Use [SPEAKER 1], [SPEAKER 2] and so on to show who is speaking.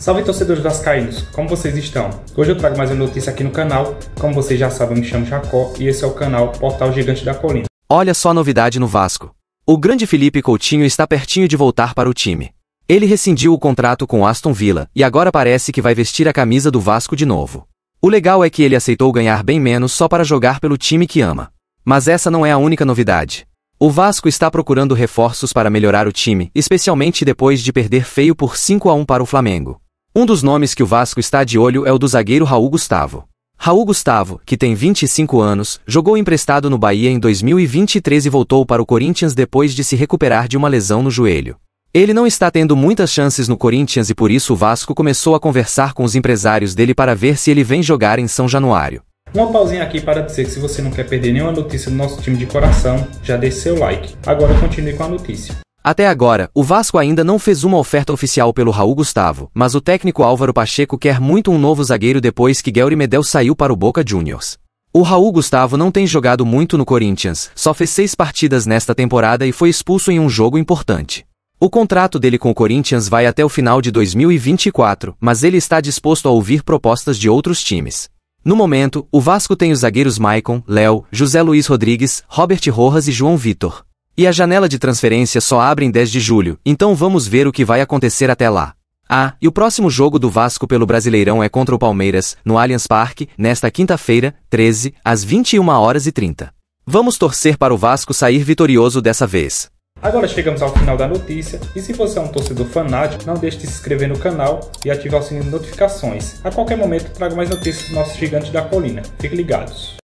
[SPEAKER 1] Salve torcedores vascaínos, como vocês estão? Hoje eu trago mais uma notícia aqui no canal. Como vocês já sabem, eu me chamo Jacó e esse é o canal Portal Gigante da Colina.
[SPEAKER 2] Olha só a novidade no Vasco. O grande Felipe Coutinho está pertinho de voltar para o time. Ele rescindiu o contrato com Aston Villa e agora parece que vai vestir a camisa do Vasco de novo. O legal é que ele aceitou ganhar bem menos só para jogar pelo time que ama. Mas essa não é a única novidade. O Vasco está procurando reforços para melhorar o time, especialmente depois de perder feio por 5 a 1 para o Flamengo. Um dos nomes que o Vasco está de olho é o do zagueiro Raul Gustavo. Raul Gustavo, que tem 25 anos, jogou emprestado no Bahia em 2023 e voltou para o Corinthians depois de se recuperar de uma lesão no joelho. Ele não está tendo muitas chances no Corinthians e por isso o Vasco começou a conversar com os empresários dele para ver se ele vem jogar em São Januário.
[SPEAKER 1] Uma pausinha aqui para dizer que se você não quer perder nenhuma notícia do nosso time de coração, já deixe seu like. Agora continue com a notícia.
[SPEAKER 2] Até agora, o Vasco ainda não fez uma oferta oficial pelo Raul Gustavo, mas o técnico Álvaro Pacheco quer muito um novo zagueiro depois que Gary Medel saiu para o Boca Juniors. O Raul Gustavo não tem jogado muito no Corinthians, só fez seis partidas nesta temporada e foi expulso em um jogo importante. O contrato dele com o Corinthians vai até o final de 2024, mas ele está disposto a ouvir propostas de outros times. No momento, o Vasco tem os zagueiros Maicon, Léo, José Luiz Rodrigues, Robert Rojas e João Vitor. E a janela de transferência só abre em 10 de julho, então vamos ver o que vai acontecer até lá. Ah, e o próximo jogo do Vasco pelo Brasileirão é contra o Palmeiras, no Allianz Parque, nesta quinta-feira, 13, às 21 horas e 30. Vamos torcer para o Vasco sair vitorioso dessa vez.
[SPEAKER 1] Agora chegamos ao final da notícia e se você é um torcedor fanático, não deixe de se inscrever no canal e ativar o sininho de notificações. A qualquer momento trago mais notícias do nosso gigante da colina. Fiquem ligados.